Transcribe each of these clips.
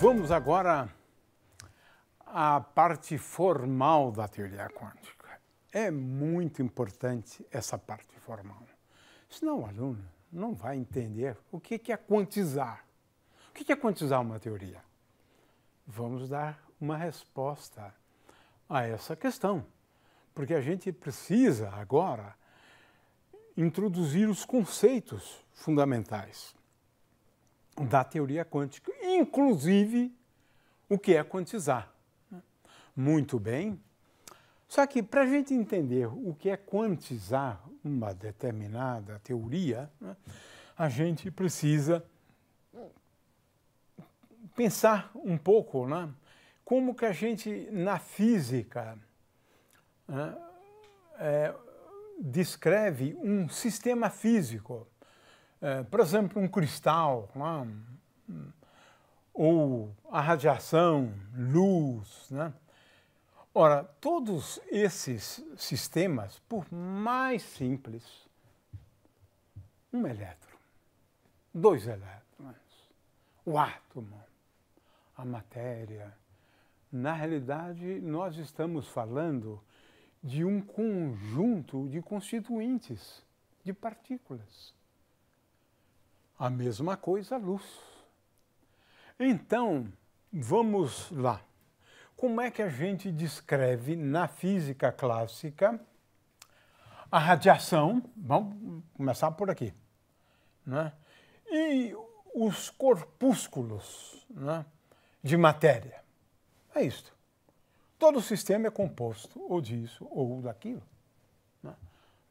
Vamos agora à parte formal da teoria quântica. É muito importante essa parte formal. Senão o aluno não vai entender o que é quantizar. O que é quantizar uma teoria? Vamos dar uma resposta a essa questão, porque a gente precisa agora introduzir os conceitos fundamentais da teoria quântica, inclusive o que é quantizar. Muito bem. Só que para a gente entender o que é quantizar uma determinada teoria, né, a gente precisa pensar um pouco né, como que a gente, na física, né, é, descreve um sistema físico. É, por exemplo, um cristal, é? ou a radiação, luz. Né? Ora, todos esses sistemas, por mais simples, um elétron, dois elétrons, o átomo, a matéria, na realidade, nós estamos falando de um conjunto de constituintes, de partículas. A mesma coisa a luz. Então, vamos lá. Como é que a gente descreve na física clássica a radiação? Vamos começar por aqui. Né? E os corpúsculos né, de matéria. É isto. Todo o sistema é composto ou disso ou daquilo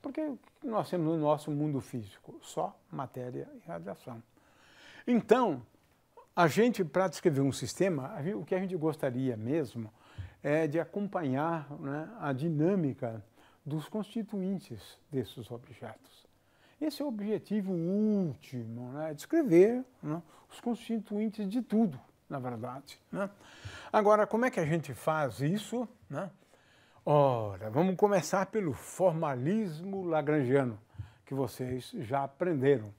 porque nós temos no nosso mundo físico só matéria e radiação. Então, a gente, para descrever um sistema, o que a gente gostaria mesmo é de acompanhar né, a dinâmica dos constituintes desses objetos. Esse é o objetivo último, né, é descrever né, os constituintes de tudo, na verdade. Né. Agora, como é que a gente faz isso? Né? Ora, vamos começar pelo formalismo lagrangiano, que vocês já aprenderam.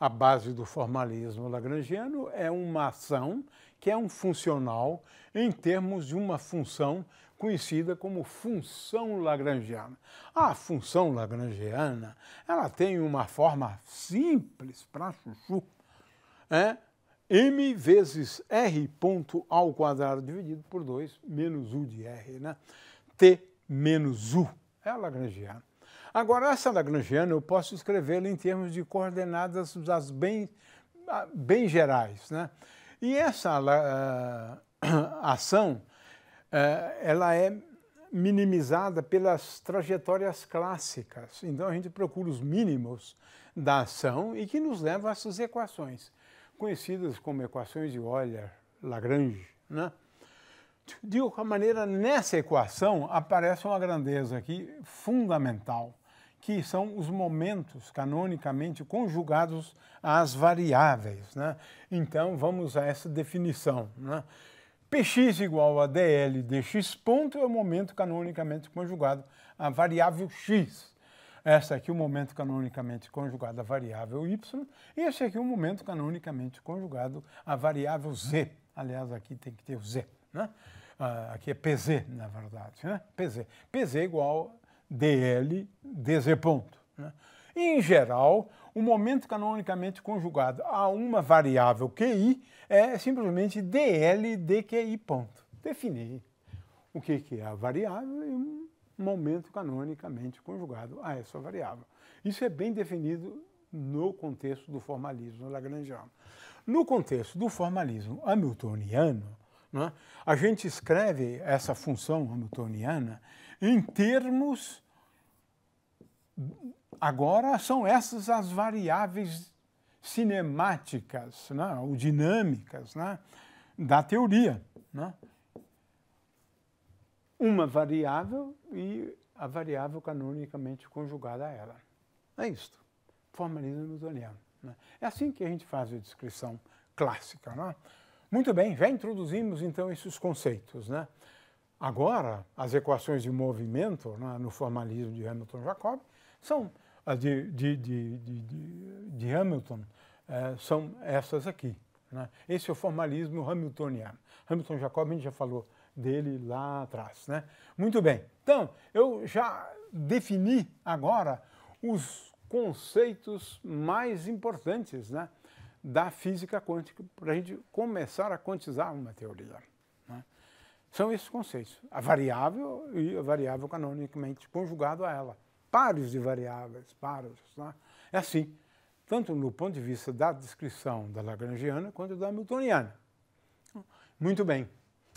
A base do formalismo lagrangiano é uma ação que é um funcional em termos de uma função conhecida como função lagrangiana. A função lagrangiana, ela tem uma forma simples para chuchu, é m vezes r ponto ao quadrado dividido por 2 menos u de r, né? t menos U. É a Lagrangiana. Agora, essa Lagrangiana eu posso escrevê-la em termos de coordenadas das bem, ah, bem gerais. Né? E essa uh, ação uh, ela é minimizada pelas trajetórias clássicas. Então, a gente procura os mínimos da ação e que nos leva a essas equações, conhecidas como equações de Euler-Lagrange. Né? De alguma maneira, nessa equação aparece uma grandeza aqui fundamental, que são os momentos canonicamente conjugados às variáveis. Né? Então, vamos a essa definição. Né? px igual a dl dx ponto é o momento canonicamente conjugado à variável x. Essa aqui é o momento canonicamente conjugado à variável y, e esse aqui é o momento canonicamente conjugado à variável z. Aliás, aqui tem que ter o z. Né? Ah, aqui é PZ, na verdade. Né? PZ. PZ é igual DL, DZ ponto. Né? E, em geral, o momento canonicamente conjugado a uma variável QI é simplesmente DL, DQI ponto. Definir o que é a variável e um momento canonicamente conjugado a essa variável. Isso é bem definido no contexto do formalismo lagrangiano. No contexto do formalismo hamiltoniano, né? A gente escreve essa função hamiltoniana em termos. Agora são essas as variáveis cinemáticas, né? ou dinâmicas, né? da teoria. Né? Uma variável e a variável canonicamente conjugada a ela. É isto. Formalismo hamiltoniano. Né? É assim que a gente faz a descrição clássica. Né? Muito bem, já introduzimos então esses conceitos. Né? Agora, as equações de movimento né, no formalismo de Hamilton-Jacob são de, de, de, de Hamilton eh, são essas aqui. Né? Esse é o formalismo hamiltoniano. Hamilton-Jacob a gente já falou dele lá atrás. Né? Muito bem, então eu já defini agora os conceitos mais importantes né, da física quântica para a gente começar a quantizar uma teoria. Né? São esses conceitos, a variável e a variável canonicamente conjugado a ela. Pares de variáveis, pares. Né? É assim, tanto no ponto de vista da descrição da Lagrangiana quanto da Hamiltoniana. Muito bem,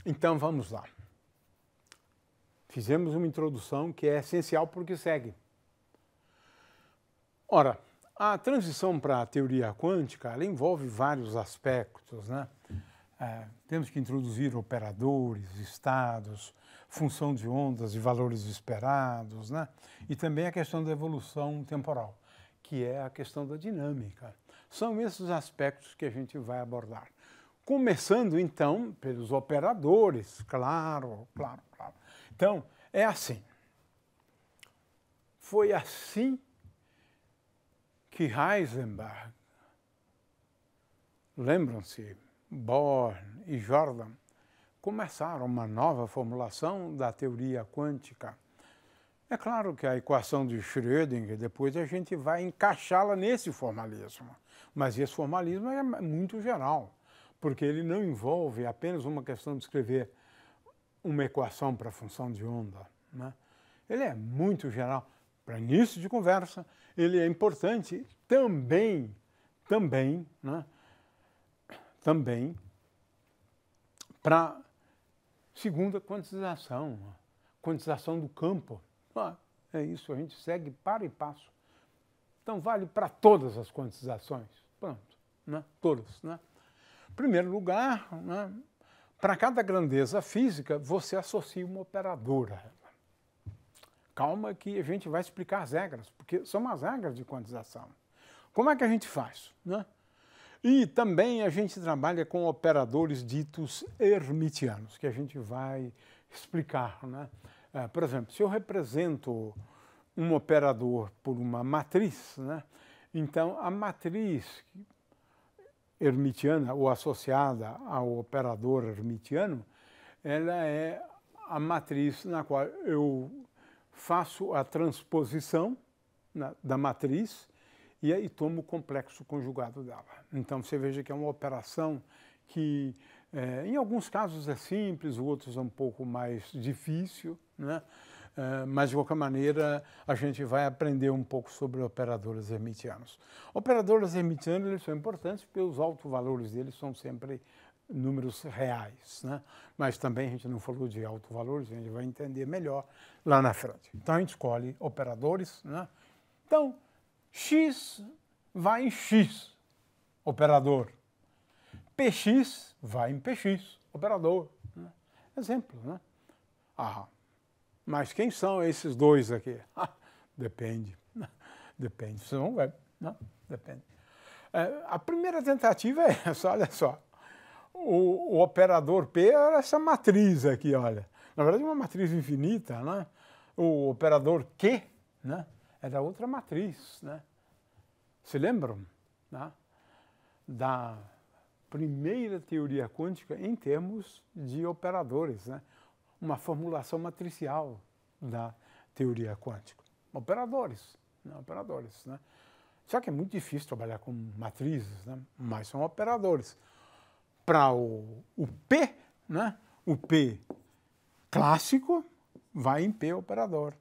então vamos lá. Fizemos uma introdução que é essencial para o que segue. Ora, a transição para a teoria quântica envolve vários aspectos. Né? É, temos que introduzir operadores, estados, função de ondas e valores esperados, né? e também a questão da evolução temporal, que é a questão da dinâmica. São esses aspectos que a gente vai abordar. Começando, então, pelos operadores, claro, claro, claro. Então, é assim. Foi assim que Heisenberg, lembram-se, Born e Jordan, começaram uma nova formulação da teoria quântica. É claro que a equação de Schrödinger, depois a gente vai encaixá-la nesse formalismo. Mas esse formalismo é muito geral, porque ele não envolve apenas uma questão de escrever uma equação para a função de onda. Né? Ele é muito geral para início de conversa, ele é importante também, também, né, também para segunda quantização, quantização do campo. Ah, é isso, a gente segue para e passo. Então vale para todas as quantizações, pronto, né? todas. Né? Primeiro lugar, né? para cada grandeza física, você associa uma operadora calma que a gente vai explicar as regras, porque são as regras de quantização. Como é que a gente faz? Né? E também a gente trabalha com operadores ditos hermitianos, que a gente vai explicar. Né? É, por exemplo, se eu represento um operador por uma matriz, né? então a matriz hermitiana ou associada ao operador hermitiano, ela é a matriz na qual eu faço a transposição né, da matriz e aí tomo o complexo conjugado dela. Então você veja que é uma operação que, é, em alguns casos, é simples, outros é um pouco mais difícil, né? Eh, mas de qualquer maneira a gente vai aprender um pouco sobre operadores hermitianos. Operadores hermitianos eles são importantes porque os altos valores deles são sempre números reais. Né? Mas também a gente não falou de alto valor, a gente vai entender melhor lá na frente. Então a gente escolhe operadores. Né? Então, X vai em X, operador. PX vai em PX, operador. Né? Exemplo, né? Ah, mas quem são esses dois aqui? depende. Né? Depende, você não vai. Né? Depende. É, a primeira tentativa é essa, olha só o, o operador P era essa matriz aqui, olha. Na verdade, uma matriz infinita, né? O operador Q, né? Era outra matriz, né? Se lembram, né? Da primeira teoria quântica em termos de operadores, né? Uma formulação matricial da teoria quântica. Operadores, né? Operadores, né? Só que é muito difícil trabalhar com matrizes, né? Mas são operadores para o, o P, né? o P clássico vai em P operador.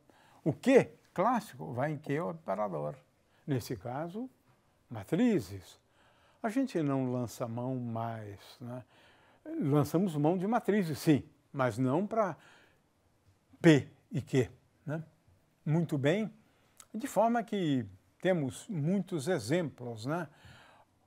O Q clássico vai em Q operador. Nesse caso, matrizes. A gente não lança mão mais. Né? Lançamos mão de matrizes, sim, mas não para P e Q. Né? Muito bem, de forma que temos muitos exemplos. Né?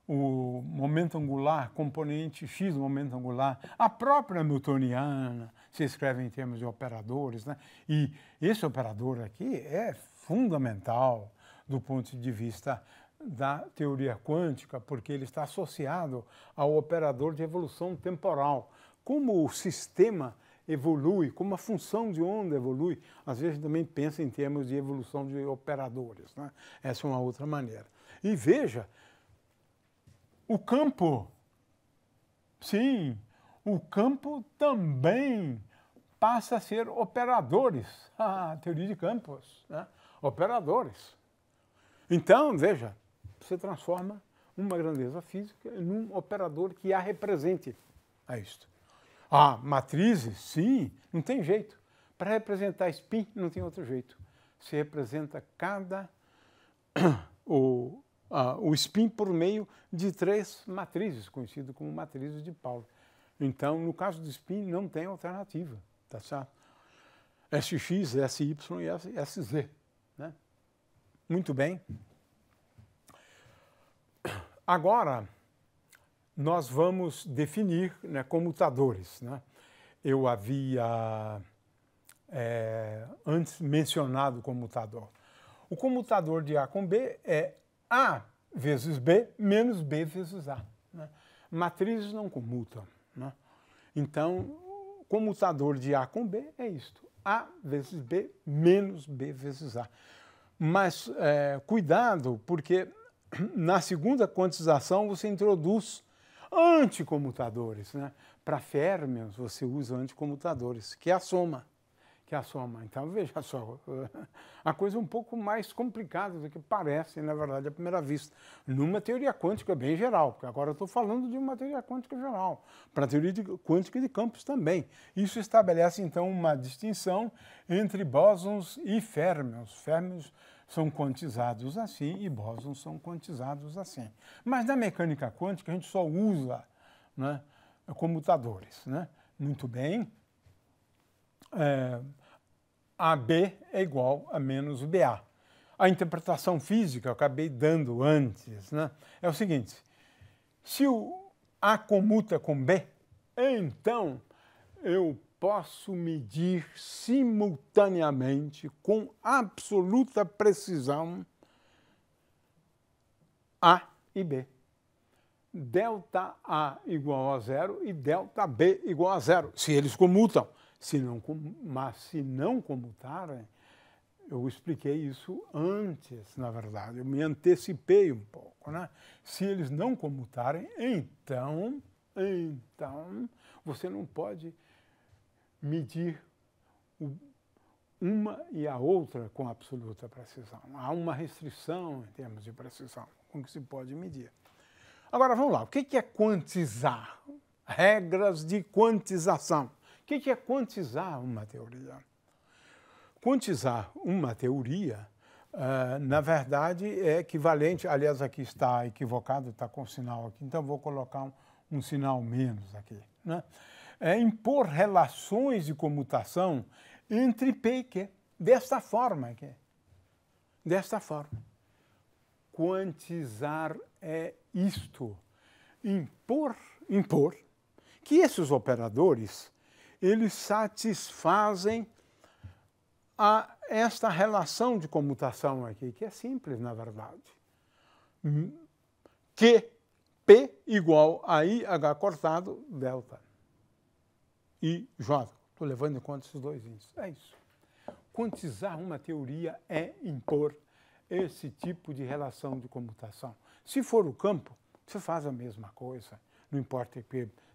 o momento angular, componente x do momento angular, a própria Hamiltoniana se escreve em termos de operadores, né? e esse operador aqui é fundamental do ponto de vista da teoria quântica, porque ele está associado ao operador de evolução temporal. Como o sistema evolui, como a função de onda evolui, às vezes também pensa em termos de evolução de operadores. Né? Essa é uma outra maneira. E veja o campo, sim, o campo também passa a ser operadores. Ah, teoria de campos, né? operadores. Então, veja, você transforma uma grandeza física num operador que a represente a isto. Ah, matrizes, sim, não tem jeito. Para representar spin, não tem outro jeito. Se representa cada o ah, o spin por meio de três matrizes, conhecidas como matrizes de Pauli. Então, no caso do spin, não tem alternativa, tá certo? SX, SY e SZ. Né? Muito bem. Agora, nós vamos definir né, comutadores. Né? Eu havia é, antes mencionado o comutador. O comutador de A com B é a vezes B menos B vezes A. Né? Matrizes não comutam. Né? Então, comutador de A com B é isto. A vezes B menos B vezes A. Mas é, cuidado, porque na segunda quantização você introduz anticomutadores. Né? Para férmions você usa anticomutadores, que é a soma que é a sua mãe. Então, veja só, a coisa é um pouco mais complicada do que parece, na verdade, à primeira vista, numa teoria quântica bem geral, porque agora eu estou falando de uma teoria quântica geral, para a teoria de quântica de campos também. Isso estabelece, então, uma distinção entre bósons e férmions. Férmions são quantizados assim e bósons são quantizados assim. Mas na mecânica quântica, a gente só usa né, comutadores. Né? Muito bem, é, AB é igual a menos o BA. A interpretação física eu acabei dando antes, né? É o seguinte, se o A comuta com B, então eu posso medir simultaneamente com absoluta precisão A e B. Delta A igual a zero e delta B igual a zero, se eles comutam. Se não, mas se não comutarem, eu expliquei isso antes, na verdade, eu me antecipei um pouco, né? Se eles não comutarem, então, então, você não pode medir o, uma e a outra com absoluta precisão. Há uma restrição em termos de precisão com que se pode medir. Agora vamos lá, o que é quantizar? Regras de quantização. O que é quantizar uma teoria? Quantizar uma teoria, ah, na verdade, é equivalente. Aliás, aqui está equivocado, está com sinal aqui, então vou colocar um, um sinal menos aqui. Né? É impor relações de comutação entre P e Q, desta forma aqui. Desta forma. Quantizar é isto. Impor, impor que esses operadores eles satisfazem a esta relação de comutação aqui, que é simples, na verdade. q P igual a IH cortado, delta. E J. Estou levando em conta esses dois índices. É isso. Quantizar uma teoria é impor esse tipo de relação de comutação. Se for o campo, você faz a mesma coisa. Não importa.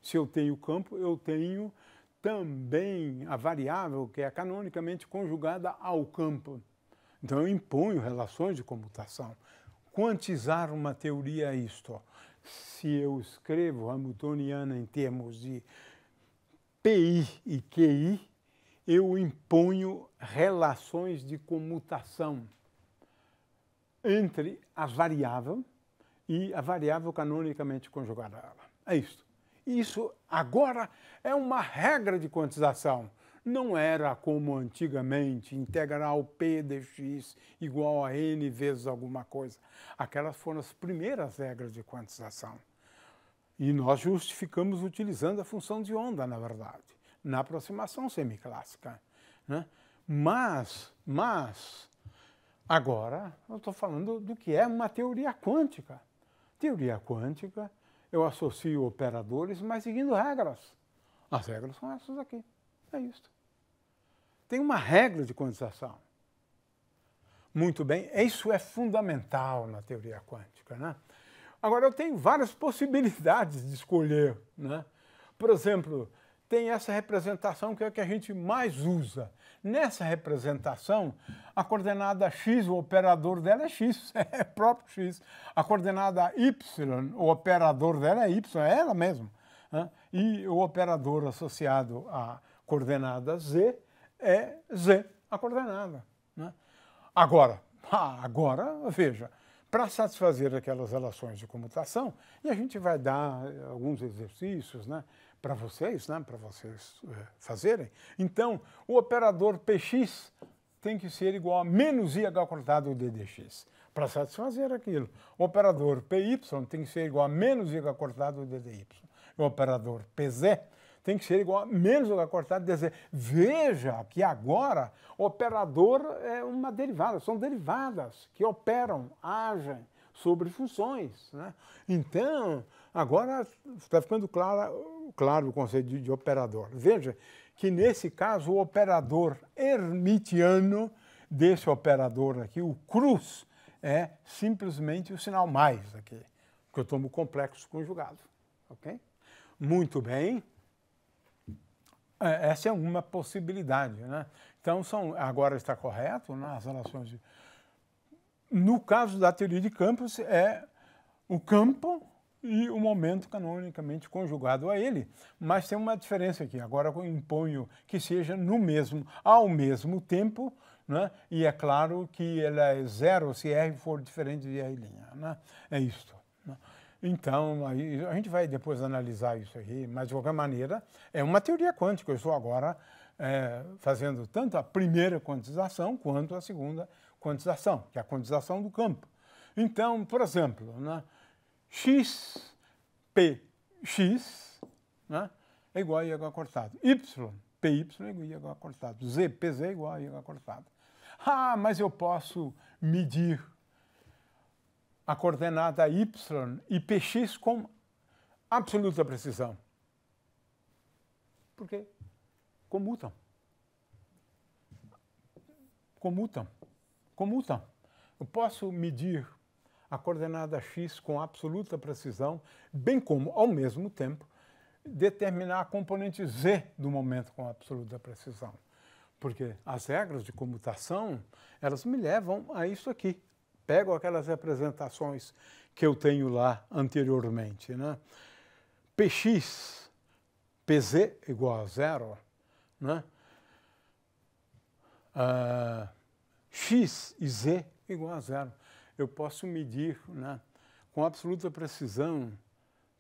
Se eu tenho campo, eu tenho também a variável que é canonicamente conjugada ao campo. Então eu imponho relações de comutação. Quantizar uma teoria é isto. Se eu escrevo Hamiltoniana em termos de PI e QI, eu imponho relações de comutação entre a variável e a variável canonicamente conjugada a ela. É isto. Isso agora é uma regra de quantização. Não era como antigamente, integral p dx igual a n vezes alguma coisa. Aquelas foram as primeiras regras de quantização. E nós justificamos utilizando a função de onda, na verdade, na aproximação semiclássica. Né? Mas, mas, agora eu estou falando do que é uma teoria quântica. Teoria quântica eu associo operadores, mas seguindo regras. As regras são essas aqui. É isso. Tem uma regra de quantização. Muito bem, isso é fundamental na teoria quântica. Né? Agora, eu tenho várias possibilidades de escolher. Né? Por exemplo, tem essa representação que é o que a gente mais usa. Nessa representação, a coordenada x, o operador dela é x, é próprio x. A coordenada y, o operador dela é y, é ela mesma. Né? E o operador associado à coordenada z é z, a coordenada. Né? Agora, ah, agora, veja, para satisfazer aquelas relações de comutação, e a gente vai dar eh, alguns exercícios, né? para vocês, né, para vocês é, fazerem. Então, o operador PX tem que ser igual a menos IH cortado DDX, para satisfazer aquilo. O operador PY tem que ser igual a menos IH cortado DDY. O operador PZ tem que ser igual a menos IH cortado DZ. Veja que agora operador é uma derivada, são derivadas que operam, agem sobre funções. Né? Então, Agora está ficando claro, claro o conceito de, de operador. Veja que nesse caso o operador hermitiano desse operador aqui, o cruz, é simplesmente o sinal mais aqui, que eu tomo complexo conjugado, ok? Muito bem. É, essa é uma possibilidade, né? Então são agora está correto nas né, relações. De... No caso da teoria de campos é o campo e o momento canonicamente conjugado a ele. Mas tem uma diferença aqui. Agora eu imponho que seja no mesmo, ao mesmo tempo, né? e é claro que ela é zero se R for diferente de R'. Né? É isto. Né? Então, aí, a gente vai depois analisar isso aí, mas de qualquer maneira, é uma teoria quântica. Eu estou agora é, fazendo tanto a primeira quantização quanto a segunda quantização, que é a quantização do campo. Então, por exemplo, né? xpx né, é igual a IH cortado. Y, PY é igual a IH cortado. Z, PZ é igual a IH cortado. Ah, mas eu posso medir a coordenada y e px com absoluta precisão. Porque comutam. Comutam. Comutam. Eu posso medir a coordenada x com absoluta precisão, bem como, ao mesmo tempo, determinar a componente z do momento com absoluta precisão. Porque as regras de comutação, elas me levam a isso aqui. Pego aquelas representações que eu tenho lá anteriormente. Né? Px, Pz igual a zero, né? Uh, x e z igual a zero eu posso medir né, com absoluta precisão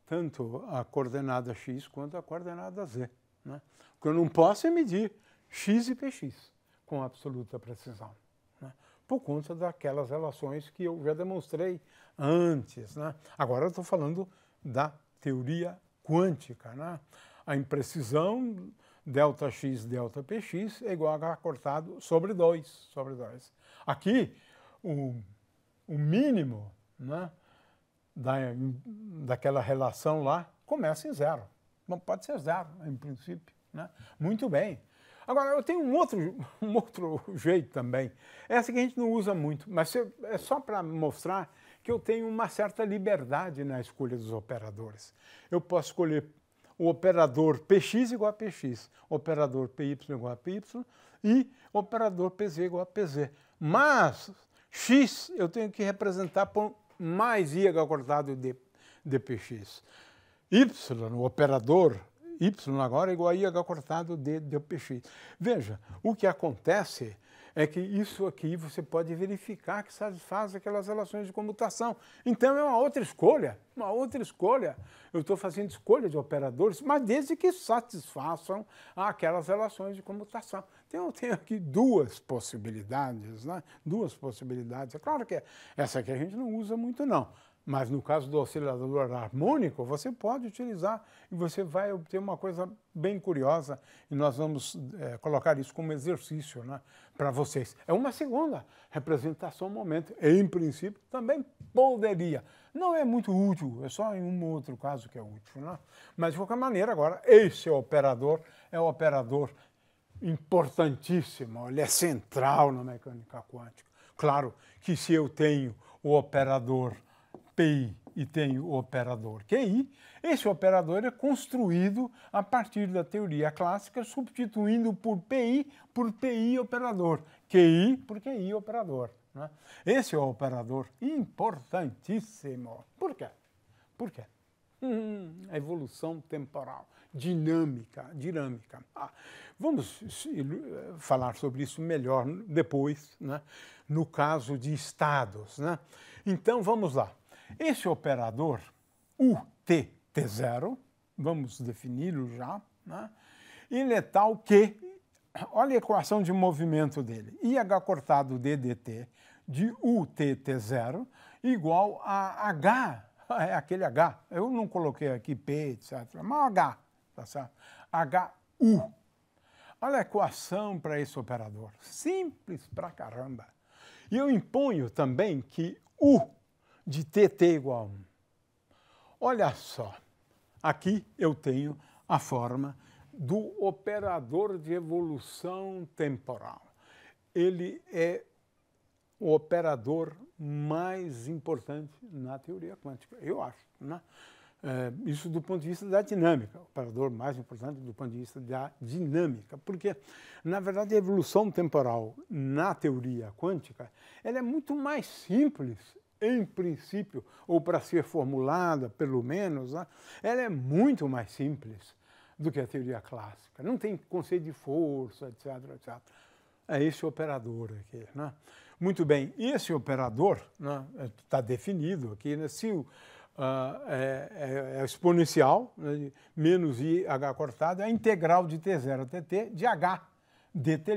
tanto a coordenada x quanto a coordenada z. Né? O que eu não posso é medir x e px com absoluta precisão, né? por conta daquelas relações que eu já demonstrei antes. Né. Agora eu estou falando da teoria quântica. Né. A imprecisão delta x, delta px é igual a h cortado sobre 2, sobre 2. Aqui, o o mínimo né, da, daquela relação lá começa em zero. Bom, pode ser zero, em princípio. Né? Muito bem. Agora, eu tenho um outro, um outro jeito também. Essa é assim que a gente não usa muito, mas é só para mostrar que eu tenho uma certa liberdade na escolha dos operadores. Eu posso escolher o operador PX igual a PX, operador PY igual a PY e operador PZ igual a PZ. Mas x eu tenho que representar por mais y ao de dpx. y, o operador y agora é igual a y de dpx. Veja, o que acontece é que isso aqui você pode verificar que satisfaz aquelas relações de comutação. Então é uma outra escolha, uma outra escolha. Eu estou fazendo escolha de operadores, mas desde que satisfaçam aquelas relações de comutação. Então, tenho aqui duas possibilidades, né? Duas possibilidades. É claro que essa aqui a gente não usa muito, não. Mas no caso do oscilador harmônico, você pode utilizar e você vai obter uma coisa bem curiosa e nós vamos é, colocar isso como exercício né, para vocês. É uma segunda representação momento. Em princípio, também poderia. Não é muito útil, é só em um ou outro caso que é útil. Né? Mas, de qualquer maneira, agora, esse operador é o operador importantíssimo, ele é central na mecânica quântica. Claro que se eu tenho o operador PI e tenho o operador QI, esse operador é construído a partir da teoria clássica, substituindo por PI por PI operador, QI por QI operador. Né? Esse é o operador importantíssimo. Por quê? Por quê? Hum, a evolução temporal dinâmica. dinâmica. Ah, vamos eh, falar sobre isso melhor depois, né? no caso de estados. Né? Então vamos lá. Esse operador UTT0, vamos defini-lo já, né? ele é tal que, olha a equação de movimento dele, IH cortado DDT de UTT0 igual a H, é aquele H, eu não coloquei aqui P, etc, mas H, tá certo? HU. Olha a equação para esse operador. Simples pra caramba. E eu imponho também que U de TT igual a 1. Olha só. Aqui eu tenho a forma do operador de evolução temporal. Ele é o operador mais importante na teoria quântica, eu acho. Né? É, isso do ponto de vista da dinâmica, o operador mais importante do ponto de vista da dinâmica, porque, na verdade, a evolução temporal na teoria quântica ela é muito mais simples, em princípio, ou para ser formulada, pelo menos, né? ela é muito mais simples do que a teoria clássica. Não tem conceito de força, etc, etc. É esse operador aqui, né? Muito bem, esse operador está né, é, tá definido aqui, né? Se o ah, é, é, é, exponencial, né, menos IH cortado, é a integral de T0 até t de H, DT'.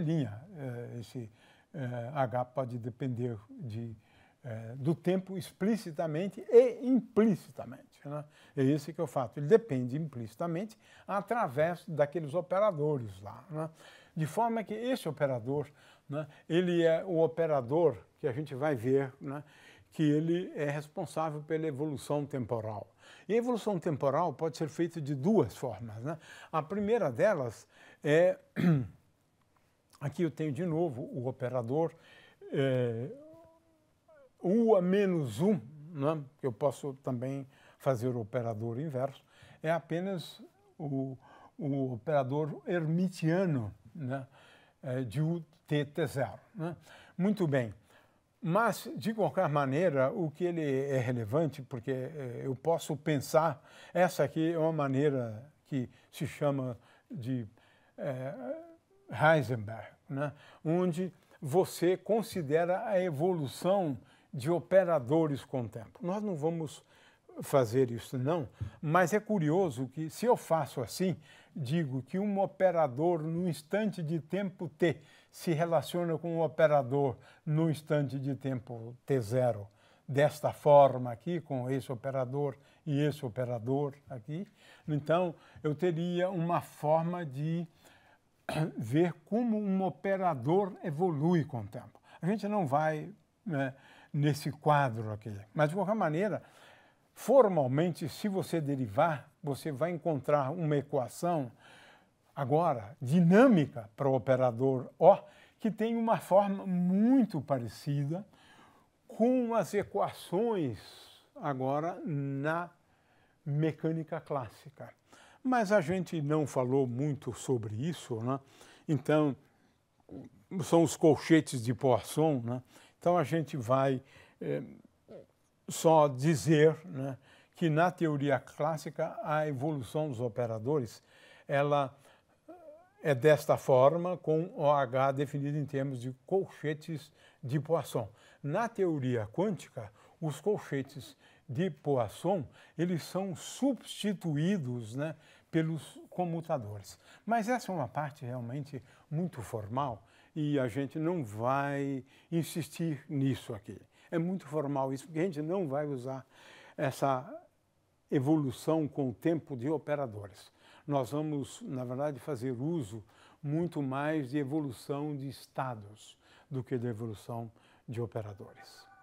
É, esse é, H pode depender de, é, do tempo explicitamente e implicitamente. Né? É esse que é o fato. Ele depende implicitamente através daqueles operadores lá. Né? De forma que esse operador, né, ele é o operador que a gente vai ver, né, que ele é responsável pela evolução temporal. E a evolução temporal pode ser feita de duas formas. Né? A primeira delas é. Aqui eu tenho de novo o operador é, U a menos 1, né? eu posso também fazer o operador inverso, é apenas o, o operador hermitiano né? é, de UTT0. Né? Muito bem. Mas, de qualquer maneira, o que ele é relevante, porque eh, eu posso pensar, essa aqui é uma maneira que se chama de é, Heisenberg, né? onde você considera a evolução de operadores com o tempo. Nós não vamos fazer isso, não, mas é curioso que, se eu faço assim, digo que um operador no instante de tempo T se relaciona com um operador no instante de tempo T0. Desta forma aqui, com esse operador e esse operador aqui. Então, eu teria uma forma de ver como um operador evolui com o tempo. A gente não vai né, nesse quadro aqui. Mas, de qualquer maneira, Formalmente, se você derivar, você vai encontrar uma equação agora dinâmica para o operador O que tem uma forma muito parecida com as equações agora na mecânica clássica. Mas a gente não falou muito sobre isso, né? Então, são os colchetes de Poisson, né? Então a gente vai eh, só dizer né, que na teoria clássica a evolução dos operadores ela eh, é desta forma, com OH definido em termos de colchetes de Poisson. Na teoria quântica, os colchetes de Poisson eles são substituídos né, pelos comutadores. Mas essa é uma parte realmente muito formal e a gente não vai insistir nisso aqui é muito formal isso, porque a gente não vai usar essa evolução com o tempo de operadores. Nós vamos, na verdade, fazer uso muito mais de evolução de estados do que de evolução de operadores.